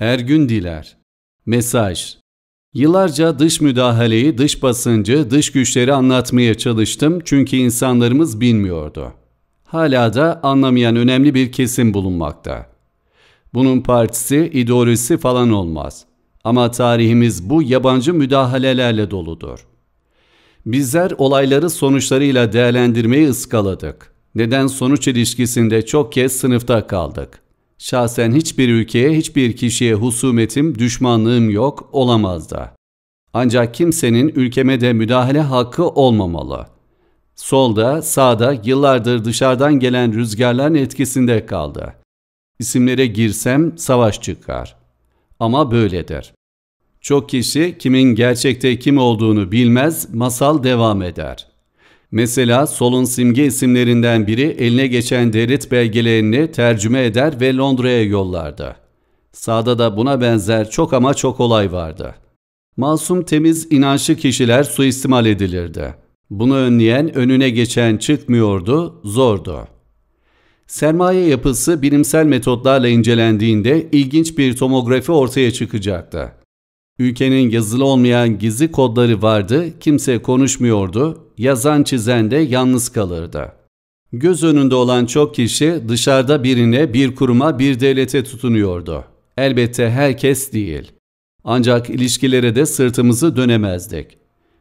Ergün Diler Mesaj Yıllarca dış müdahaleyi, dış basıncı, dış güçleri anlatmaya çalıştım çünkü insanlarımız bilmiyordu. Hala da anlamayan önemli bir kesim bulunmakta. Bunun partisi, ideolojisi falan olmaz. Ama tarihimiz bu yabancı müdahalelerle doludur. Bizler olayları sonuçlarıyla değerlendirmeyi ıskaladık. Neden sonuç ilişkisinde çok kez sınıfta kaldık. Şahsen hiçbir ülkeye, hiçbir kişiye husumetim, düşmanlığım yok, olamaz da. Ancak kimsenin ülkeme de müdahale hakkı olmamalı. Solda, sağda yıllardır dışarıdan gelen rüzgarların etkisinde kaldı. İsimlere girsem savaş çıkar. Ama böyledir. Çok kişi kimin gerçekte kim olduğunu bilmez, masal devam eder. Mesela solun simge isimlerinden biri eline geçen devlet belgelerini tercüme eder ve Londra'ya yollardı. Sağda da buna benzer çok ama çok olay vardı. Masum temiz inançlı kişiler suistimal edilirdi. Bunu önleyen önüne geçen çıkmıyordu, zordu. Sermaye yapısı bilimsel metotlarla incelendiğinde ilginç bir tomografi ortaya çıkacaktı. Ülkenin yazılı olmayan gizli kodları vardı, kimse konuşmuyordu, yazan çizen de yalnız kalırdı. Göz önünde olan çok kişi dışarıda birine, bir kuruma, bir devlete tutunuyordu. Elbette herkes değil. Ancak ilişkilere de sırtımızı dönemezdik.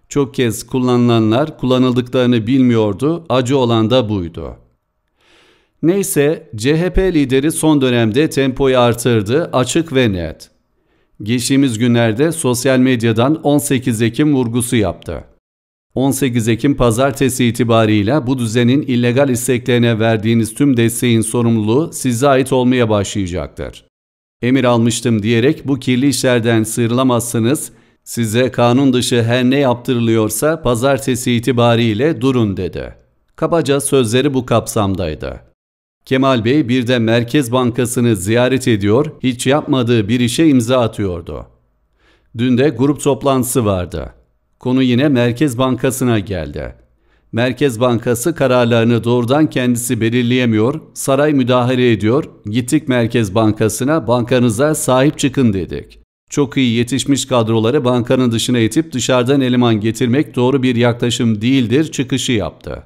Çok kez kullanılanlar kullanıldıklarını bilmiyordu, acı olan da buydu. Neyse CHP lideri son dönemde tempoyu artırdı, açık ve net. Geçtiğimiz günlerde sosyal medyadan 18 Ekim vurgusu yaptı. 18 Ekim pazartesi itibarıyla bu düzenin illegal isteklerine verdiğiniz tüm desteğin sorumluluğu size ait olmaya başlayacaktır. Emir almıştım diyerek bu kirli işlerden sıyrılamazsınız, size kanun dışı her ne yaptırılıyorsa pazartesi itibariyle durun dedi. Kabaca sözleri bu kapsamdaydı. Kemal Bey bir de Merkez Bankası'nı ziyaret ediyor, hiç yapmadığı bir işe imza atıyordu. Dün de grup toplantısı vardı.'' Konu yine Merkez Bankası'na geldi. Merkez Bankası kararlarını doğrudan kendisi belirleyemiyor, saray müdahale ediyor, gittik Merkez Bankası'na bankanıza sahip çıkın dedik. Çok iyi yetişmiş kadroları bankanın dışına itip dışarıdan eleman getirmek doğru bir yaklaşım değildir çıkışı yaptı.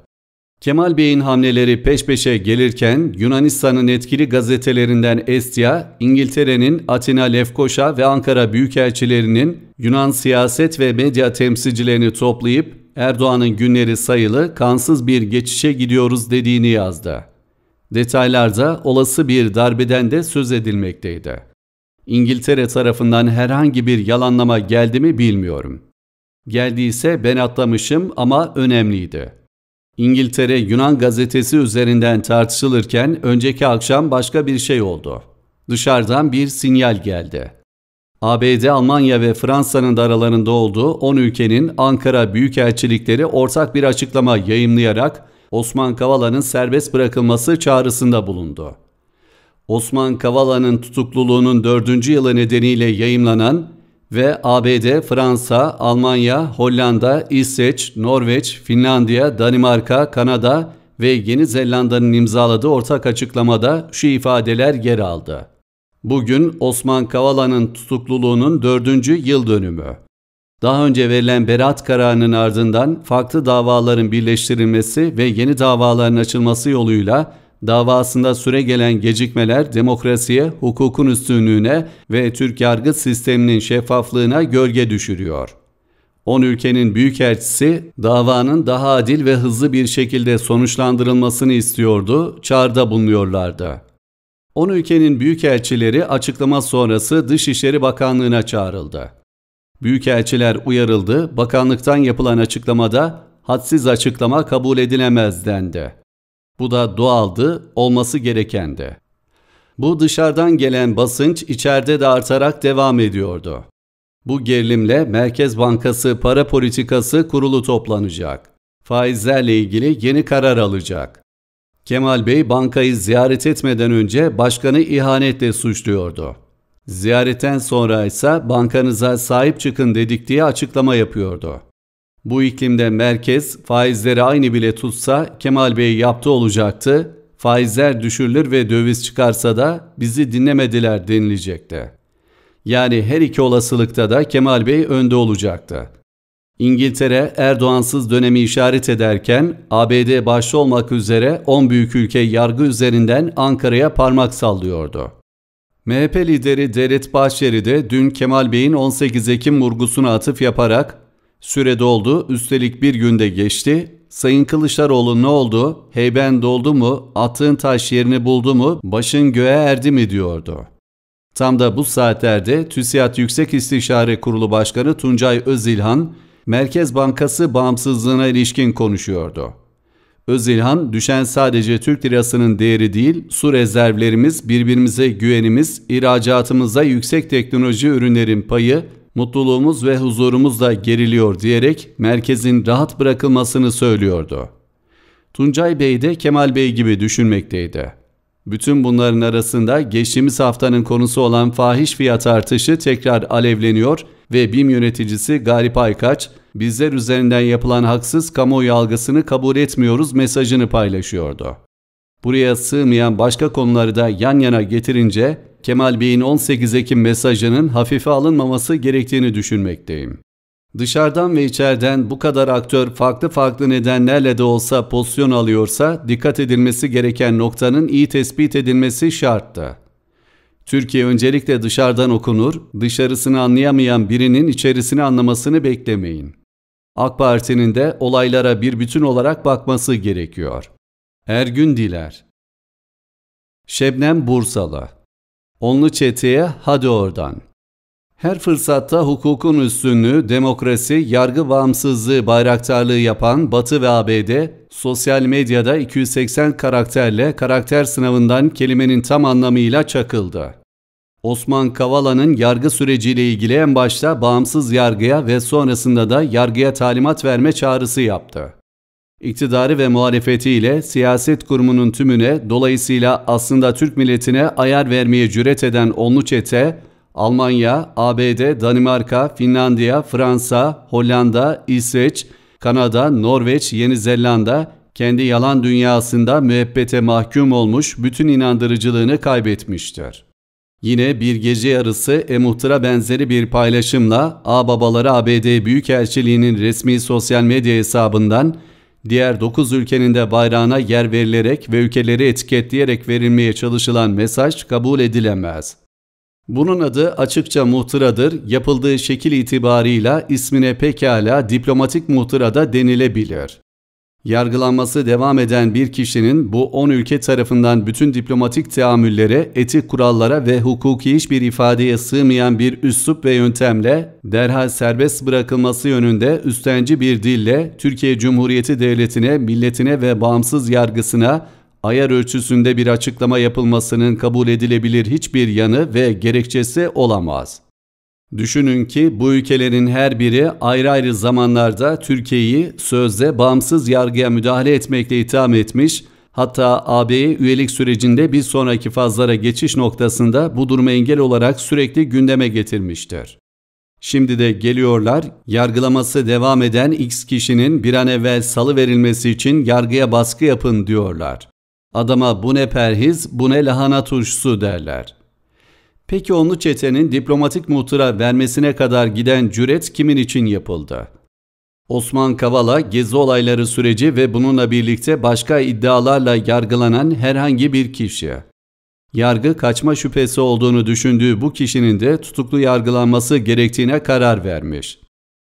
Kemal Bey'in hamleleri peş peşe gelirken Yunanistan'ın etkili gazetelerinden Estia, İngiltere'nin Atina Lefkoşa ve Ankara büyükelçilerinin Yunan siyaset ve medya temsilcilerini toplayıp Erdoğan'ın günleri sayılı kansız bir geçişe gidiyoruz dediğini yazdı. Detaylarda olası bir darbeden de söz edilmekteydi. İngiltere tarafından herhangi bir yalanlama geldi mi bilmiyorum. Geldiyse ben atlamışım ama önemliydi.'' İngiltere Yunan gazetesi üzerinden tartışılırken önceki akşam başka bir şey oldu. Dışarıdan bir sinyal geldi. ABD, Almanya ve Fransa'nın da aralarında olduğu 10 ülkenin Ankara Büyükelçilikleri ortak bir açıklama yayımlayarak Osman Kavala'nın serbest bırakılması çağrısında bulundu. Osman Kavala'nın tutukluluğunun dördüncü yılı nedeniyle yayımlanan ve ABD, Fransa, Almanya, Hollanda, İsveç, Norveç, Finlandiya, Danimarka, Kanada ve Yeni Zelanda'nın imzaladığı ortak açıklamada şu ifadeler yer aldı. Bugün Osman Kavala'nın tutukluluğunun dördüncü yıl dönümü. Daha önce verilen beraat kararının ardından farklı davaların birleştirilmesi ve yeni davaların açılması yoluyla davasında süre gelen gecikmeler demokrasiye, hukukun üstünlüğüne ve Türk yargı sisteminin şeffaflığına gölge düşürüyor. 10 ülkenin büyükelçisi davanın daha adil ve hızlı bir şekilde sonuçlandırılmasını istiyordu, çağrıda bulunuyorlardı. 10 ülkenin büyükelçileri açıklama sonrası Dışişleri Bakanlığı'na çağrıldı. Büyükelçiler uyarıldı, bakanlıktan yapılan açıklamada hadsiz açıklama kabul edilemez dendi. Bu da doğaldı, olması gereken de. Bu dışarıdan gelen basınç içeride de artarak devam ediyordu. Bu gerilimle Merkez Bankası Para Politikası Kurulu toplanacak. Faizlerle ilgili yeni karar alacak. Kemal Bey bankayı ziyaret etmeden önce başkanı ihanetle suçluyordu. Ziyaretten sonra ise bankanıza sahip çıkın dedik diye açıklama yapıyordu. Bu iklimde merkez faizleri aynı bile tutsa Kemal Bey yaptı olacaktı. Faizler düşürülür ve döviz çıkarsa da bizi dinlemediler denilecekti. Yani her iki olasılıkta da Kemal Bey önde olacaktı. İngiltere Erdoğansız dönemi işaret ederken ABD başta olmak üzere 10 büyük ülke yargı üzerinden Ankara'ya parmak sallıyordu. MHP lideri Devlet Bahçeli de dün Kemal Bey'in 18 Ekim vurgusuna atıf yaparak Süre doldu, üstelik bir günde geçti. Sayın Kılıçdaroğlu ne oldu? Heyben doldu mu? Atın taş yerini buldu mu? Başın göğe erdi mi diyordu. Tam da bu saatlerde TÜSİAD Yüksek İstişare Kurulu Başkanı Tuncay Özilhan, Merkez Bankası bağımsızlığına ilişkin konuşuyordu. Özilhan, düşen sadece Türk lirasının değeri değil, su rezervlerimiz, birbirimize güvenimiz, ihracatımıza yüksek teknoloji ürünlerin payı, mutluluğumuz ve huzurumuz da geriliyor diyerek merkezin rahat bırakılmasını söylüyordu. Tuncay Bey de Kemal Bey gibi düşünmekteydi. Bütün bunların arasında geçtiğimiz haftanın konusu olan fahiş fiyat artışı tekrar alevleniyor ve BİM yöneticisi garip Aykaç, bizler üzerinden yapılan haksız kamuoyu algısını kabul etmiyoruz mesajını paylaşıyordu. Buraya sığmayan başka konuları da yan yana getirince Kemal Bey'in 18 Ekim mesajının hafife alınmaması gerektiğini düşünmekteyim. Dışarıdan ve içeriden bu kadar aktör farklı farklı nedenlerle de olsa pozisyon alıyorsa dikkat edilmesi gereken noktanın iyi tespit edilmesi şart Türkiye öncelikle dışarıdan okunur, dışarısını anlayamayan birinin içerisini anlamasını beklemeyin. AK Parti'nin de olaylara bir bütün olarak bakması gerekiyor. Ergün Diler Şebnem Bursalı Onlu çeteye hadi oradan. Her fırsatta hukukun üstünlüğü, demokrasi, yargı bağımsızlığı bayraktarlığı yapan Batı ve ABD, sosyal medyada 280 karakterle karakter sınavından kelimenin tam anlamıyla çakıldı. Osman Kavala'nın yargı süreciyle ilgili en başta bağımsız yargıya ve sonrasında da yargıya talimat verme çağrısı yaptı. İktidarı ve muhalefetiyle siyaset kurumunun tümüne dolayısıyla aslında Türk milletine ayar vermeye cüret eden onlu çete, Almanya, ABD, Danimarka, Finlandiya, Fransa, Hollanda, İsveç, Kanada, Norveç, Yeni Zelanda kendi yalan dünyasında müebbete mahkum olmuş bütün inandırıcılığını kaybetmiştir. Yine bir gece yarısı emuhtıra benzeri bir paylaşımla Ağbabaları ABD Büyükelçiliği'nin resmi sosyal medya hesabından diğer 9 ülkenin de bayrağına yer verilerek ve ülkeleri etiketleyerek verilmeye çalışılan mesaj kabul edilemez. Bunun adı açıkça muhtıradır, yapıldığı şekil itibarıyla ismine pekala diplomatik muhtırada denilebilir. Yargılanması devam eden bir kişinin bu 10 ülke tarafından bütün diplomatik teamüllere, etik kurallara ve hukuki hiçbir ifadeye sığmayan bir üslup ve yöntemle derhal serbest bırakılması yönünde üstenci bir dille Türkiye Cumhuriyeti Devleti'ne, milletine ve bağımsız yargısına ayar ölçüsünde bir açıklama yapılmasının kabul edilebilir hiçbir yanı ve gerekçesi olamaz.'' Düşünün ki bu ülkelerin her biri ayrı ayrı zamanlarda Türkiye'yi sözde bağımsız yargıya müdahale etmekle itham etmiş, hatta AB'ye üyelik sürecinde bir sonraki fazlara geçiş noktasında bu duruma engel olarak sürekli gündeme getirmiştir. Şimdi de geliyorlar, yargılaması devam eden X kişinin bir an evvel salı verilmesi için yargıya baskı yapın diyorlar. Adama bu ne perhiz, bu ne lahana turşusu derler. Peki onlu çetenin diplomatik muhtıra vermesine kadar giden cüret kimin için yapıldı? Osman Kavala, gezi olayları süreci ve bununla birlikte başka iddialarla yargılanan herhangi bir kişi. Yargı kaçma şüphesi olduğunu düşündüğü bu kişinin de tutuklu yargılanması gerektiğine karar vermiş.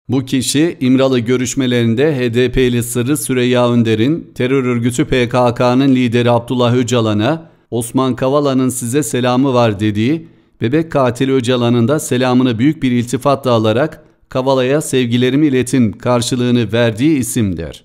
Bu kişi İmralı görüşmelerinde HDP'li Sırrı Süreyya Önder'in terör örgütü PKK'nın lideri Abdullah Öcalan'a Osman Kavala'nın size selamı var dediği Bebek katili Öcalan'ın da selamını büyük bir iltifatla alarak Kavala'ya sevgilerimi iletin karşılığını verdiği isimdir.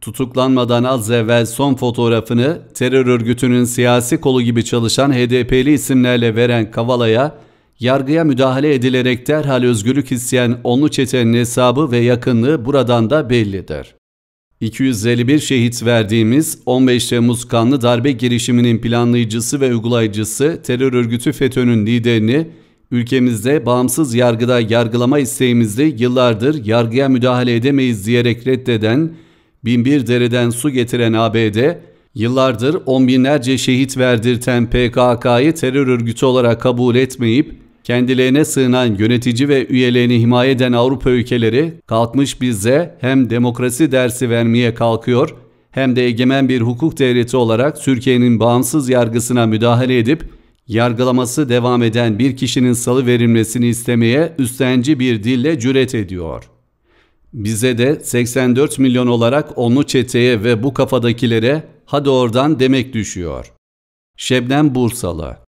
Tutuklanmadan az evvel son fotoğrafını terör örgütünün siyasi kolu gibi çalışan HDP'li isimlerle veren Kavala'ya yargıya müdahale edilerek derhal özgürlük isteyen onlu çetenin hesabı ve yakınlığı buradan da bellidir. 251 şehit verdiğimiz 15 Temmuz kanlı darbe girişiminin planlayıcısı ve uygulayıcısı terör örgütü FETÖ'nün liderini ülkemizde bağımsız yargıda yargılama isteğimizi yıllardır yargıya müdahale edemeyiz diyerek reddeden, binbir dereden su getiren ABD, yıllardır on binlerce şehit verdirten PKK'yı terör örgütü olarak kabul etmeyip, Kendilerine sığınan yönetici ve üyelerini himaye eden Avrupa ülkeleri kalkmış bize hem demokrasi dersi vermeye kalkıyor hem de egemen bir hukuk devleti olarak Türkiye'nin bağımsız yargısına müdahale edip yargılaması devam eden bir kişinin salı verilmesini istemeye üstenci bir dille cüret ediyor. Bize de 84 milyon olarak onlu çeteye ve bu kafadakilere hadi oradan demek düşüyor. Şebnem Bursalı